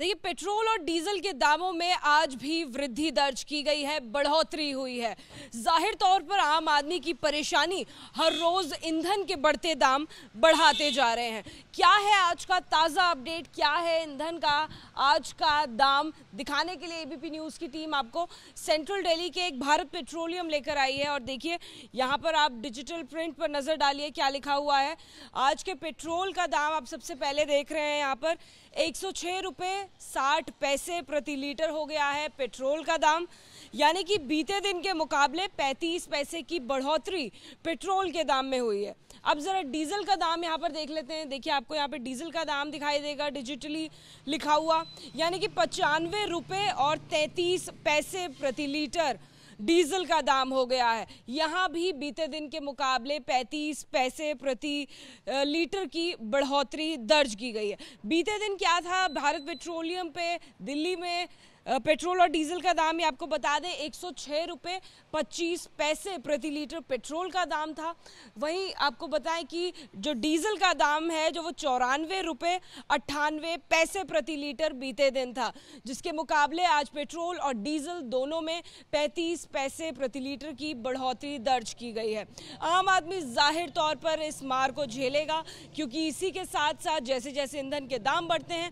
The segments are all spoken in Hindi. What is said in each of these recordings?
देखिए पेट्रोल और डीजल के दामों में आज भी वृद्धि दर्ज की गई है बढ़ोतरी हुई है जाहिर तौर पर आम आदमी की परेशानी हर रोज ईंधन के बढ़ते दाम बढ़ाते जा रहे हैं क्या है आज का ताज़ा अपडेट क्या है ईंधन का आज का दाम दिखाने के लिए एबीपी न्यूज़ की टीम आपको सेंट्रल दिल्ली के एक भारत पेट्रोलियम लेकर आई है और देखिए यहाँ पर आप डिजिटल प्रिंट पर नज़र डालिए क्या लिखा हुआ है आज के पेट्रोल का दाम आप सबसे पहले देख रहे हैं यहाँ पर एक सौ साठ पैसे प्रति लीटर हो गया है पेट्रोल का दाम यानी कि बीते दिन के मुकाबले पैंतीस पैसे की बढ़ोतरी पेट्रोल के दाम में हुई है अब ज़रा डीजल का दाम यहाँ पर देख लेते हैं देखिए आपको यहाँ पे डीजल का दाम दिखाई देगा डिजिटली लिखा हुआ यानी कि पचानवे रुपये और तैंतीस पैसे प्रति लीटर डीजल का दाम हो गया है यहाँ भी बीते दिन के मुकाबले पैंतीस पैसे प्रति लीटर की बढ़ोतरी दर्ज की गई है बीते दिन क्या था भारत पेट्रोलियम पे दिल्ली में पेट्रोल और डीजल का दाम ये आपको बता दें एक सौ पैसे प्रति लीटर पेट्रोल का दाम था वहीं आपको बताएं कि जो डीजल का दाम है जो वो चौरानवे रुपये अट्ठानवे पैसे प्रति लीटर बीते दिन था जिसके मुकाबले आज पेट्रोल और डीजल दोनों में 35 पैसे प्रति लीटर की बढ़ोतरी दर्ज की गई है आम आदमी जाहिर तौर पर इस मार को झेलेगा क्योंकि इसी के साथ साथ जैसे जैसे ईंधन के दाम बढ़ते हैं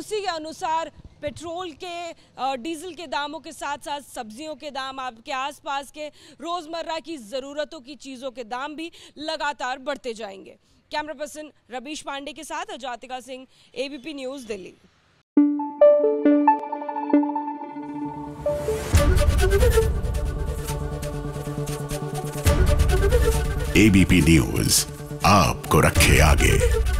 उसी के अनुसार पेट्रोल के डीजल के दामों के साथ साथ सब्जियों के दाम आपके आसपास के रोज़मर्रा की ज़रूरतों की चीज़ों के दाम भी लगातार बढ़ते जाएंगे कैमरा पर्सन रवीश पांडे के साथ Ajatika Singh ABP news Delhi ABP news आपको रखे आगे